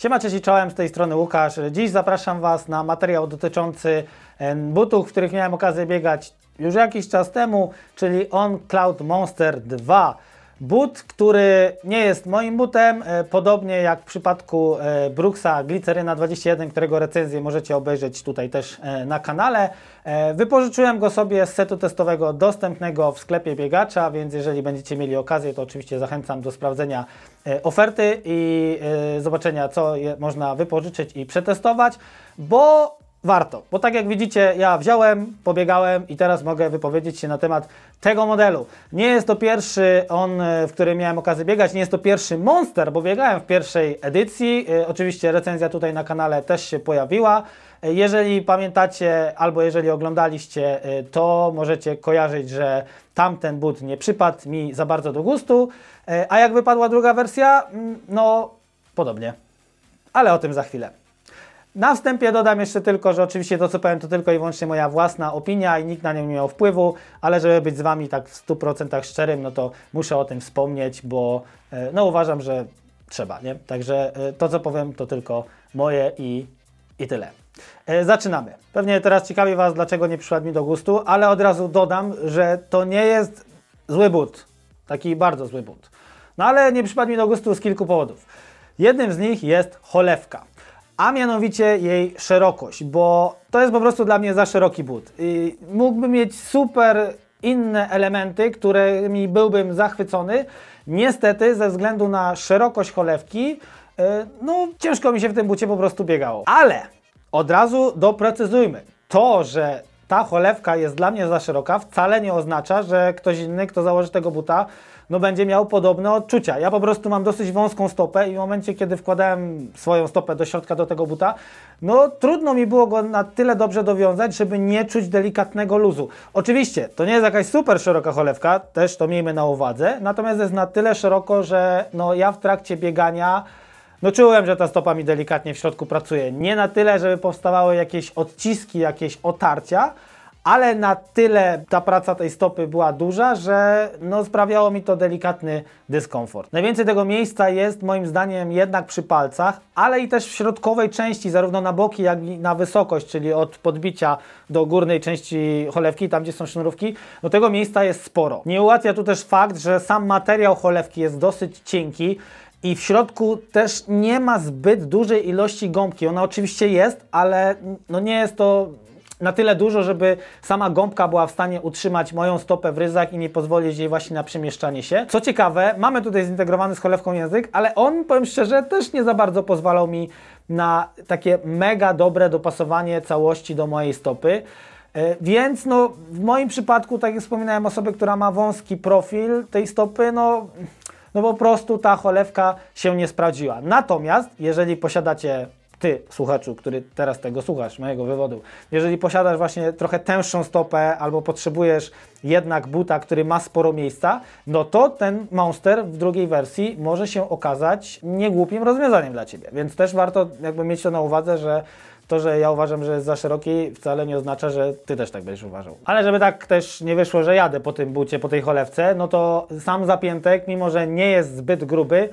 Siema, cześć i czołem, z tej strony Łukasz. Dziś zapraszam Was na materiał dotyczący e, butów, w których miałem okazję biegać już jakiś czas temu, czyli On Cloud Monster 2. But, który nie jest moim butem, e, podobnie jak w przypadku e, Brooksa Gliceryna 21, którego recenzję możecie obejrzeć tutaj też e, na kanale. Wypożyczyłem go sobie z setu testowego dostępnego w sklepie biegacza, więc jeżeli będziecie mieli okazję, to oczywiście zachęcam do sprawdzenia oferty i zobaczenia, co można wypożyczyć i przetestować, bo warto, bo tak jak widzicie, ja wziąłem, pobiegałem i teraz mogę wypowiedzieć się na temat tego modelu. Nie jest to pierwszy on, e, w którym miałem okazję biegać, nie jest to pierwszy Monster, bo biegałem w pierwszej edycji. E, oczywiście recenzja tutaj na kanale też się pojawiła. E, jeżeli pamiętacie albo jeżeli oglądaliście, to możecie kojarzyć, że tamten but nie przypadł mi za bardzo do gustu. A jak wypadła druga wersja? Mm, no, podobnie. Ale o tym za chwilę. Na wstępie dodam jeszcze tylko, że oczywiście to, co powiem, to tylko i wyłącznie moja własna opinia i nikt na nią nie miał wpływu, ale żeby być z Wami tak w 100% szczerym, no to muszę o tym wspomnieć, bo e, no uważam, że trzeba, nie? Także e, to, co powiem, to tylko moje i, i tyle. E, zaczynamy. Pewnie teraz ciekawi Was, dlaczego nie przyszła mi do gustu, ale od razu dodam, że to nie jest zły but. Taki bardzo zły but. No ale nie przypadł mi do gustu z kilku powodów. Jednym z nich jest cholewka a mianowicie jej szerokość, bo to jest po prostu dla mnie za szeroki but. I mieć super inne elementy, którymi byłbym zachwycony. Niestety, ze względu na szerokość cholewki, y, no ciężko mi się w tym bucie po prostu biegało. Ale od razu doprecyzujmy. To, że ta cholewka jest dla mnie za szeroka, wcale nie oznacza, że ktoś inny, kto założy tego buta, no będzie miał podobne odczucia. Ja po prostu mam dosyć wąską stopę i w momencie, kiedy wkładałem swoją stopę do środka do tego buta, no trudno mi było go na tyle dobrze dowiązać, żeby nie czuć delikatnego luzu. Oczywiście, to nie jest jakaś super szeroka cholewka, też to miejmy na uwadze, natomiast jest na tyle szeroko, że no ja w trakcie biegania no czułem, że ta stopa mi delikatnie w środku pracuje. Nie na tyle, żeby powstawały jakieś odciski, jakieś otarcia, ale na tyle ta praca tej stopy była duża, że no, sprawiało mi to delikatny dyskomfort. Najwięcej tego miejsca jest moim zdaniem jednak przy palcach, ale i też w środkowej części, zarówno na boki, jak i na wysokość, czyli od podbicia do górnej części cholewki, tam gdzie są sznurówki, do no, tego miejsca jest sporo. Nie ułatwia tu też fakt, że sam materiał cholewki jest dosyć cienki, i w środku też nie ma zbyt dużej ilości gąbki. Ona oczywiście jest, ale no nie jest to na tyle dużo, żeby sama gąbka była w stanie utrzymać moją stopę w ryzach i nie pozwolić jej właśnie na przemieszczanie się. Co ciekawe, mamy tutaj zintegrowany z cholewką język, ale on, powiem szczerze, też nie za bardzo pozwalał mi na takie mega dobre dopasowanie całości do mojej stopy. E, więc no, w moim przypadku, tak jak wspominałem, osoby, która ma wąski profil tej stopy, no, no po prostu ta cholewka się nie sprawdziła. Natomiast, jeżeli posiadacie ty, słuchaczu, który teraz tego słuchasz, mojego wywodu, jeżeli posiadasz właśnie trochę tęższą stopę albo potrzebujesz jednak buta, który ma sporo miejsca, no to ten Monster w drugiej wersji może się okazać niegłupim rozwiązaniem dla ciebie. Więc też warto jakby mieć to na uwadze, że to, że ja uważam, że jest za szeroki, wcale nie oznacza, że ty też tak będziesz uważał. Ale żeby tak też nie wyszło, że jadę po tym bucie, po tej cholewce, no to sam zapiętek, mimo że nie jest zbyt gruby,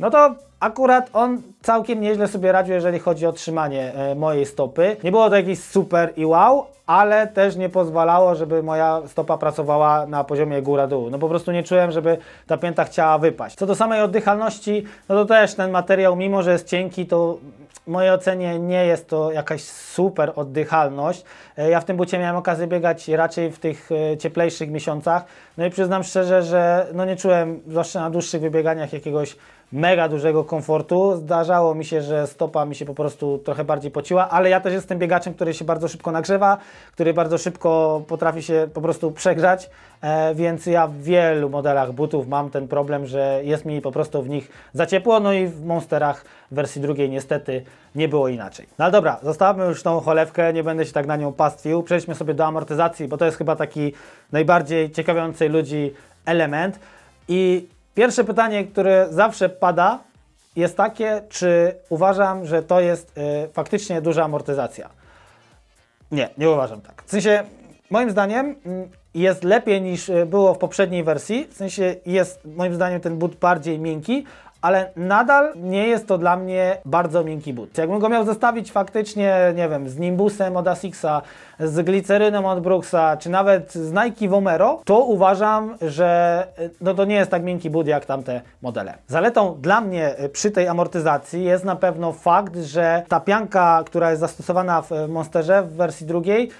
no to akurat on całkiem nieźle sobie radził, jeżeli chodzi o trzymanie e, mojej stopy. Nie było to jakiś super i wow, ale też nie pozwalało, żeby moja stopa pracowała na poziomie góra-dół. No po prostu nie czułem, żeby ta pięta chciała wypaść. Co do samej oddychalności, no to też ten materiał, mimo że jest cienki, to w mojej ocenie nie jest to jakaś super oddychalność. E, ja w tym bucie miałem okazję biegać raczej w tych e, cieplejszych miesiącach. No i przyznam szczerze, że no nie czułem, zwłaszcza na dłuższych wybieganiach, jakiegoś mega dużego komfortu. Zdarzało mi się, że stopa mi się po prostu trochę bardziej pociła, ale ja też jestem biegaczem, który się bardzo szybko nagrzewa, który bardzo szybko potrafi się po prostu przegrzać, e, więc ja w wielu modelach butów mam ten problem, że jest mi po prostu w nich za ciepło, no i w Monsterach wersji drugiej niestety nie było inaczej. No ale dobra, zostawmy już tą cholewkę, nie będę się tak na nią pastwił, przejdźmy sobie do amortyzacji, bo to jest chyba taki najbardziej ciekawiący ludzi element i Pierwsze pytanie, które zawsze pada, jest takie, czy uważam, że to jest y, faktycznie duża amortyzacja. Nie, nie uważam tak. W sensie, moim zdaniem mm, jest lepiej niż y, było w poprzedniej wersji, w sensie jest moim zdaniem ten but bardziej miękki, ale nadal nie jest to dla mnie bardzo miękki but. Jakbym go miał zestawić faktycznie, nie wiem, z Nimbusem od Asixa, z glicerynem od Brooksa, czy nawet z Nike Vomero, to uważam, że e, no to nie jest tak miękki but jak tamte modele. Zaletą dla mnie e, przy tej amortyzacji jest na pewno fakt, że ta pianka, która jest zastosowana w e, Monsterze w wersji drugiej,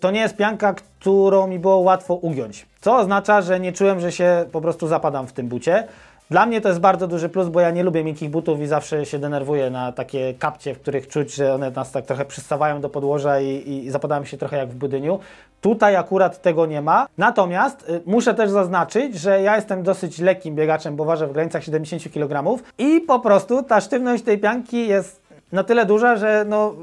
to nie jest pianka, którą mi było łatwo ugiąć. Co oznacza, że nie czułem, że się po prostu zapadam w tym bucie. Dla mnie to jest bardzo duży plus, bo ja nie lubię miękkich butów i zawsze się denerwuję na takie kapcie, w których czuć, że one nas tak trochę przystawają do podłoża i, i zapadają się trochę jak w budyniu. Tutaj akurat tego nie ma. Natomiast y, muszę też zaznaczyć, że ja jestem dosyć lekkim biegaczem, bo ważę w granicach 70 kg i po prostu ta sztywność tej pianki jest na tyle duża, że no,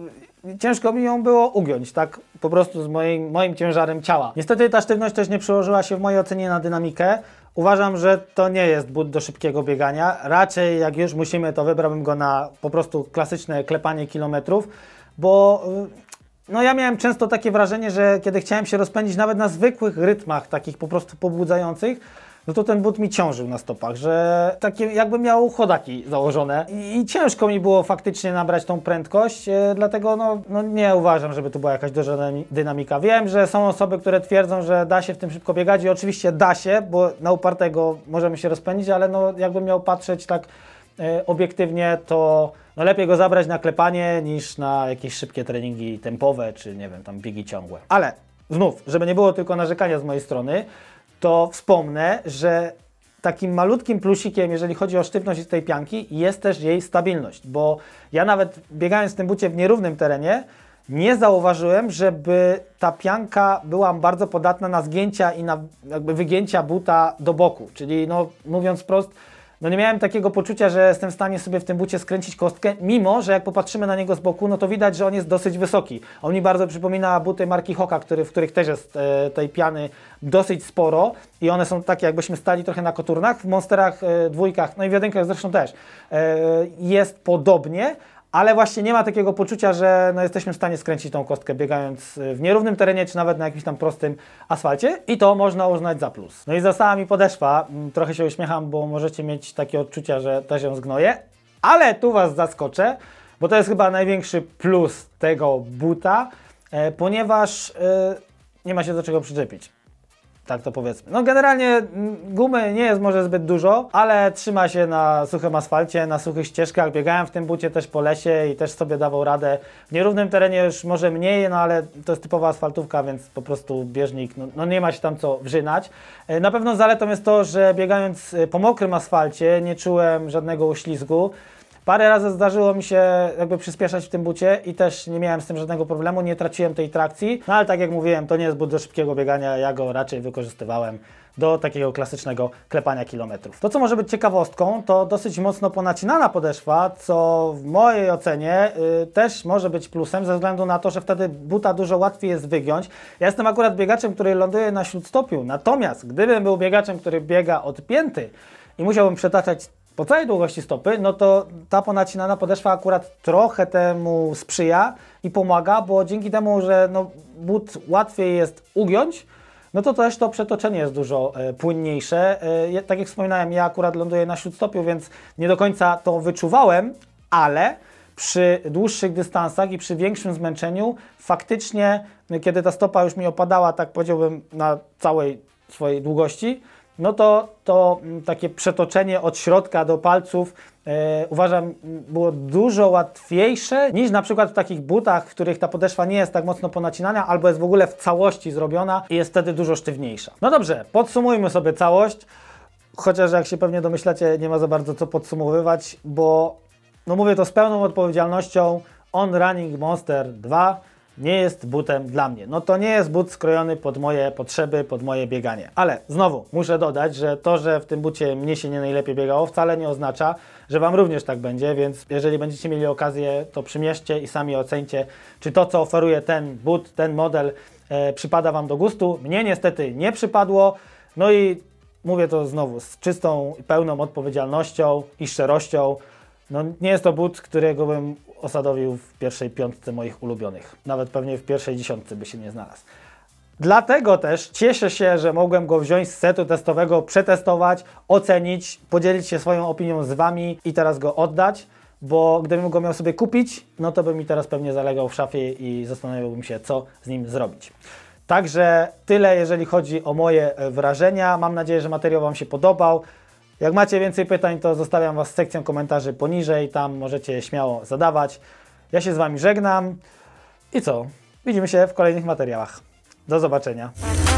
ciężko mi ją było ugiąć, tak po prostu z moim, moim ciężarem ciała. Niestety ta sztywność też nie przełożyła się w mojej ocenie na dynamikę. Uważam, że to nie jest but do szybkiego biegania. Raczej jak już musimy, to wybrałbym go na po prostu klasyczne klepanie kilometrów, bo y, no ja miałem często takie wrażenie, że kiedy chciałem się rozpędzić nawet na zwykłych rytmach, takich po prostu pobudzających, no to ten but mi ciążył na stopach, że takie jakby miał chodaki założone i ciężko mi było faktycznie nabrać tą prędkość, e, dlatego no, no nie uważam, żeby tu była jakaś duża dynamika. Wiem, że są osoby, które twierdzą, że da się w tym szybko biegać i oczywiście da się, bo na upartego możemy się rozpędzić, ale no jakbym miał patrzeć tak e, obiektywnie, to no lepiej go zabrać na klepanie niż na jakieś szybkie treningi tempowe, czy nie wiem, tam biegi ciągłe. Ale znów, żeby nie było tylko narzekania z mojej strony, to wspomnę, że takim malutkim plusikiem, jeżeli chodzi o sztywność tej pianki, jest też jej stabilność, bo ja nawet biegając w tym bucie w nierównym terenie, nie zauważyłem, żeby ta pianka była bardzo podatna na zgięcia i na jakby wygięcia buta do boku. Czyli no, mówiąc wprost, no nie miałem takiego poczucia, że jestem w stanie sobie w tym bucie skręcić kostkę, mimo że jak popatrzymy na niego z boku, no to widać, że on jest dosyć wysoki. On mi bardzo przypomina buty marki Hoka, który, w których też jest e, tej piany dosyć sporo i one są takie, jakbyśmy stali trochę na koturnach. W Monsterach e, dwójkach, no i w jedynkach zresztą też e, jest podobnie, ale właśnie nie ma takiego poczucia, że no jesteśmy w stanie skręcić tą kostkę biegając y, w nierównym terenie, czy nawet na jakimś tam prostym asfalcie i to można uznać za plus. No i została mi podeszwa, mm, trochę się uśmiecham, bo możecie mieć takie odczucia, że też ją zgnoję, ale tu Was zaskoczę, bo to jest chyba największy plus tego buta, e, ponieważ e, nie ma się do czego przyczepić tak to powiedzmy. No generalnie mm, gumy nie jest może zbyt dużo, ale trzyma się na suchym asfalcie, na suchych ścieżkach. Biegałem w tym bucie też po lesie i też sobie dawał radę. W nierównym terenie już może mniej, no ale to jest typowa asfaltówka, więc po prostu bieżnik, no, no nie ma się tam co wrzynać. E, na pewno zaletą jest to, że biegając e, po mokrym asfalcie nie czułem żadnego uślizgu. Parę razy zdarzyło mi się jakby przyspieszać w tym bucie i też nie miałem z tym żadnego problemu, nie traciłem tej trakcji, no ale tak jak mówiłem, to nie jest but do szybkiego biegania, ja go raczej wykorzystywałem do takiego klasycznego klepania kilometrów. To, co może być ciekawostką, to dosyć mocno ponacinana podeszwa, co w mojej ocenie y, też może być plusem, ze względu na to, że wtedy buta dużo łatwiej jest wygiąć. Ja jestem akurat biegaczem, który ląduje na śródstopiu, natomiast gdybym był biegaczem, który biega odpięty i musiałbym przetaczać po całej długości stopy, no to ta ponacinana podeszwa akurat trochę temu sprzyja i pomaga, bo dzięki temu, że no, but łatwiej jest ugiąć, no to też to przetoczenie jest dużo e, płynniejsze. E, tak jak wspominałem, ja akurat ląduję na śródstopiu, więc nie do końca to wyczuwałem, ale przy dłuższych dystansach i przy większym zmęczeniu faktycznie, no, kiedy ta stopa już mi opadała, tak powiedziałbym, na całej swojej długości, no to, to mm, takie przetoczenie od środka do palców e, uważam mm, było dużo łatwiejsze niż na przykład w takich butach, w których ta podeszwa nie jest tak mocno ponacinana albo jest w ogóle w całości zrobiona i jest wtedy dużo sztywniejsza. No dobrze, podsumujmy sobie całość, chociaż jak się pewnie domyślacie nie ma za bardzo co podsumowywać, bo no mówię to z pełną odpowiedzialnością, On Running Monster 2 nie jest butem dla mnie. No to nie jest but skrojony pod moje potrzeby, pod moje bieganie. Ale znowu muszę dodać, że to, że w tym bucie mnie się nie najlepiej biegało, wcale nie oznacza, że Wam również tak będzie, więc jeżeli będziecie mieli okazję, to przymierzcie i sami ocencie, czy to, co oferuje ten but, ten model, e, przypada Wam do gustu. Mnie niestety nie przypadło. No i mówię to znowu z czystą i pełną odpowiedzialnością i szczerością. No, nie jest to but, którego bym osadowił w pierwszej piątce moich ulubionych. Nawet pewnie w pierwszej dziesiątce by się nie znalazł. Dlatego też cieszę się, że mogłem go wziąć z setu testowego, przetestować, ocenić, podzielić się swoją opinią z Wami i teraz go oddać, bo gdybym go miał sobie kupić, no to by mi teraz pewnie zalegał w szafie i zastanawiałbym się, co z nim zrobić. Także tyle, jeżeli chodzi o moje e, wrażenia. Mam nadzieję, że materiał Wam się podobał. Jak macie więcej pytań, to zostawiam Was z sekcją komentarzy poniżej, tam możecie śmiało zadawać. Ja się z Wami żegnam i co? Widzimy się w kolejnych materiałach. Do zobaczenia.